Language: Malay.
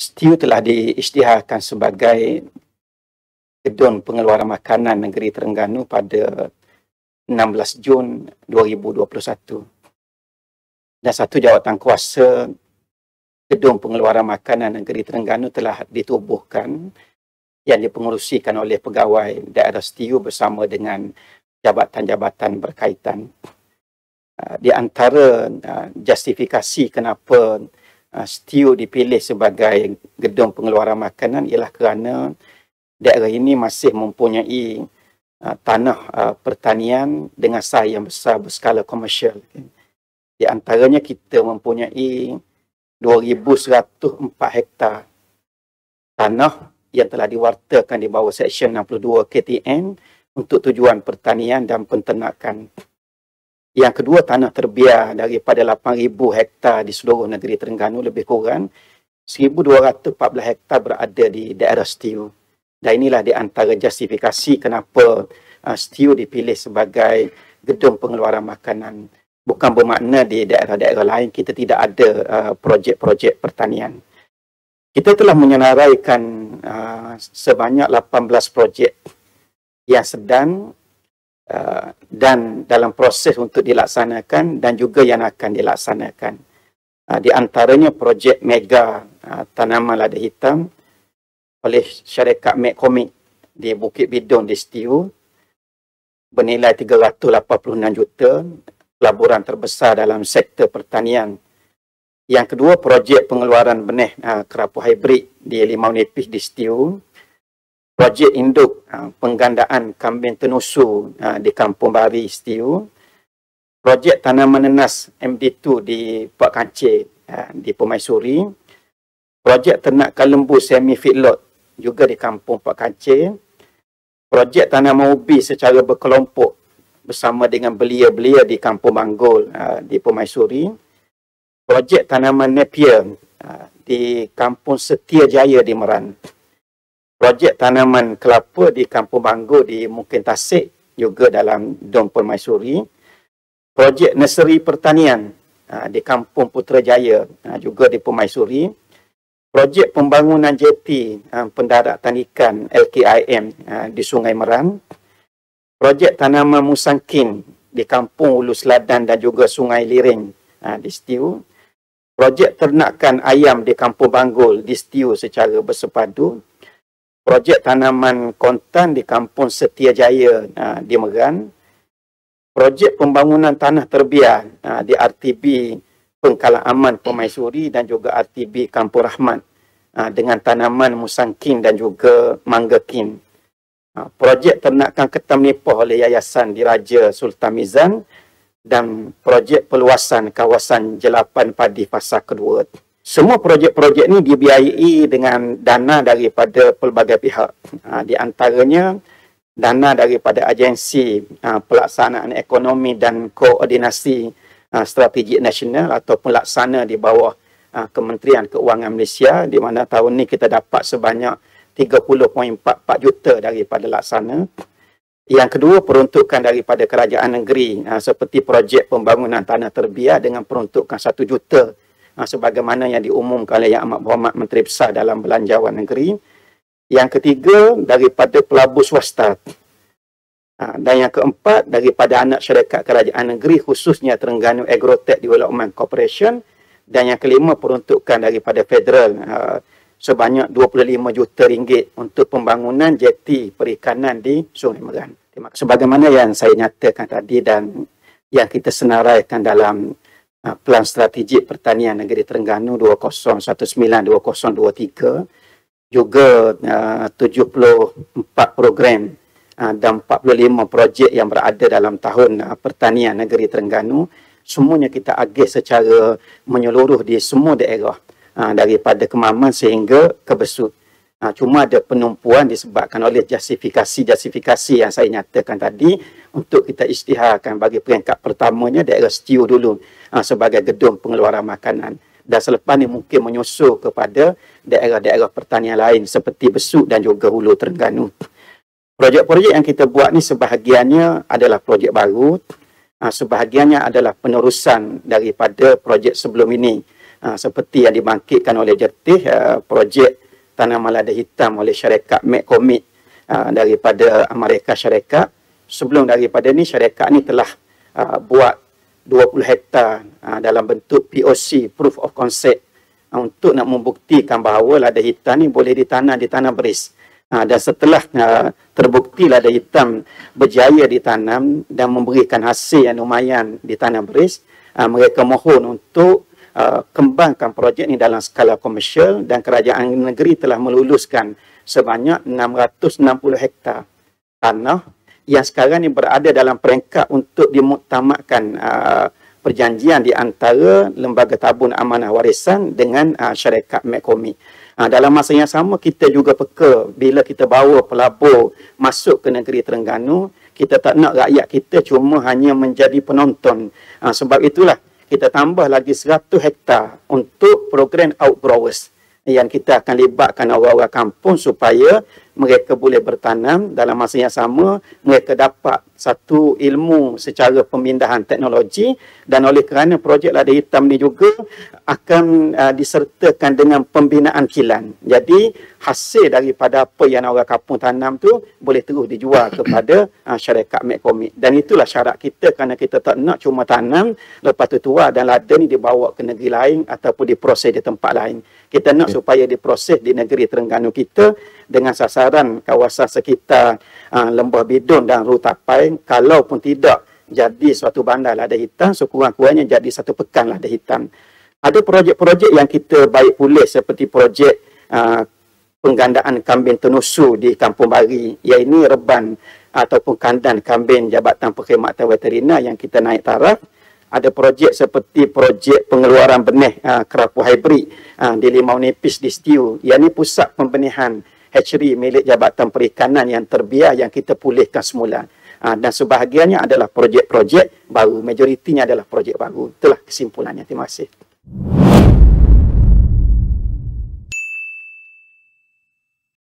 Stiu telah diisytiharkan sebagai gedung pengeluaran makanan negeri Terengganu pada 16 Jun 2021. Dan satu jawatan kuasa gedung pengeluaran makanan negeri Terengganu telah ditubuhkan yang dipengerusikan oleh pegawai daerah Stiu bersama dengan jabatan-jabatan berkaitan. Ah, di antara ah, justifikasi kenapa Ah, studio dipilih sebagai gedung pengeluaran makanan ialah kerana daerah ini masih mempunyai ah, tanah ah, pertanian dengan saiz yang besar berskala komersial. Di antaranya kita mempunyai 2,104 hektar tanah yang telah diwartakan di bawah Seksyen 62 KTN untuk tujuan pertanian dan penternakan. Yang kedua tanah terbiar daripada 8,000 hektar di seluruh negeri Terengganu lebih kurang 1,214 hektar berada di daerah Setiu. Dan inilah di antara justifikasi kenapa uh, Setiu dipilih sebagai gedung pengeluaran makanan. Bukan bermakna di daerah-daerah lain kita tidak ada uh, projek-projek pertanian. Kita telah menyenaraikan uh, sebanyak 18 projek yang sedang Uh, dan dalam proses untuk dilaksanakan dan juga yang akan dilaksanakan. Uh, di antaranya projek mega uh, tanaman lada hitam oleh syarikat Medcomic di Bukit Bidong di Setiu bernilai 386 juta pelaburan terbesar dalam sektor pertanian. Yang kedua projek pengeluaran benih uh, kerapu hybrid di Limau Nipis di Setiu projek induk ha, penggandaan kambing tenusu ha, di Kampung Bari Istiu, projek tanaman nenas MD2 di Pak Kancil ha, ah, di Pemaisuri, projek ternak kalembu semi feedlot juga di Kampung Pak Kancil, projek tanaman ubi secara berkelompok bersama dengan belia-belia di Kampung Manggol ha, di Pemaisuri, projek tanaman napier ha, di Kampung Setia Jaya di Meran projek tanaman kelapa di Kampung Banggo di Mungkin Tasik juga dalam Dom Permaisuri. Projek nursery pertanian ha, di Kampung Putrajaya ha, juga di Permaisuri. Projek pembangunan JP ha, pendaratan ikan LKIM di Sungai Meran. Projek tanaman musangkin di Kampung Ulu Seladan dan juga Sungai Liring di Setiu. Projek ternakan ayam di Kampung Banggol di Setiu secara bersepadu projek tanaman kontan di kampung Setia Jaya ha, di Meran, projek pembangunan tanah terbiar ha, di RTB Pengkala Aman Pemaisuri dan juga RTB Kampung Rahmat ha, dengan tanaman musangkin dan juga mangga kin. Projek ternakan ketam nipah oleh Yayasan Diraja Sultan Mizan dan projek peluasan kawasan jelapan padi pasar kedua semua projek-projek ni dibiayai dengan dana daripada pelbagai pihak. Ha, di antaranya dana daripada agensi ha, pelaksanaan ekonomi dan koordinasi ha, strategi nasional atau pelaksana di bawah ha, Kementerian Keuangan Malaysia di mana tahun ni kita dapat sebanyak 30.44 juta daripada laksana. Yang kedua peruntukan daripada kerajaan negeri ha, seperti projek pembangunan tanah terbiar dengan peruntukan 1 juta Ah, sebagaimana yang diumumkan oleh Yang Amat Berhormat Menteri Besar dalam Belanjawan Negeri. Yang ketiga, daripada pelabur swasta. Ah, dan yang keempat, daripada anak syarikat kerajaan negeri khususnya Terengganu Agrotech Development Corporation. Dan yang kelima, peruntukan daripada federal ah, sebanyak 25 juta ringgit untuk pembangunan jeti perikanan di Sungai Meran. Sebagaimana yang saya nyatakan tadi dan yang kita senaraikan dalam Ah, Plan Strategik Pertanian Negeri Terengganu 2019-2023 juga ah, uh, 74 program ah, dan 45 projek yang berada dalam tahun pertanian negeri Terengganu semuanya kita agih secara menyeluruh di semua daerah daripada Kemaman sehingga kebesut. Ha, cuma ada penumpuan disebabkan oleh justifikasi-justifikasi yang saya nyatakan tadi untuk kita istiharkan bagi peringkat pertamanya daerah Setiu dulu ha, sebagai gedung pengeluaran makanan. Dan selepas ini mungkin menyusul kepada daerah-daerah pertanian lain seperti Besuk dan juga Hulu Terengganu. Projek-projek yang kita buat ni sebahagiannya adalah projek baru. Ha, sebahagiannya adalah penerusan daripada projek sebelum ini. Ha, seperti yang dibangkitkan oleh Jertih, uh, projek tanah malada hitam oleh syarikat McCormick uh, daripada mereka Syarikat. Sebelum daripada ni syarikat ni telah uh, buat 20 hektar uh, dalam bentuk POC, Proof of Concept uh, untuk nak membuktikan bahawa lada hitam ni boleh ditanam di tanah beris. Uh, dan setelah uh, terbukti lada hitam berjaya ditanam dan memberikan hasil yang lumayan di tanah beris, uh, mereka mohon untuk Uh, kembangkan projek ini dalam skala komersial dan kerajaan negeri telah meluluskan sebanyak 660 hektar tanah yang sekarang ini berada dalam peringkat untuk dimuktamadkan uh, perjanjian di antara lembaga tabun amanah warisan dengan uh, syarikat Mekomi. Dalam masa yang sama kita juga peka bila kita bawa pelabur masuk ke negeri Terengganu kita tak nak rakyat kita cuma hanya menjadi penonton. Sebab itulah kita tambah lagi 100 hektar untuk program outgrowers yang kita akan libatkan orang-orang kampung supaya mereka boleh bertanam dalam masa yang sama mereka dapat satu ilmu secara pemindahan teknologi dan oleh kerana projek lada hitam ini juga akan uh, disertakan dengan pembinaan kilang. Jadi hasil daripada apa yang orang kampung tanam tu boleh terus dijual kepada uh, syarikat Mekomik. Dan itulah syarat kita kerana kita tak nak cuma tanam lepas tu tua dan lada ni dibawa ke negeri lain ataupun diproses di tempat lain kita nak supaya diproses di negeri Terengganu kita dengan sasaran kawasan sekitar uh, Lembah Bidun dan Rutapai kalau pun tidak jadi suatu bandar lada hitam sekurang-kurangnya jadi satu pekan lada hitam ada projek-projek yang kita baik pulih seperti projek uh, penggandaan kambing tenusu di Kampung Bari iaitu reban ataupun kandan kambing Jabatan Perkhidmatan Veterina yang kita naik taraf ada projek seperti projek pengeluaran benih uh, kerapu hybrid ha, di Limau Nipis di Setiu. Ia ni pusat pembenihan hatchery milik Jabatan Perikanan yang terbiar yang kita pulihkan semula. Ha, dan sebahagiannya adalah projek-projek baru. Majoritinya adalah projek baru. Itulah kesimpulannya. Terima kasih.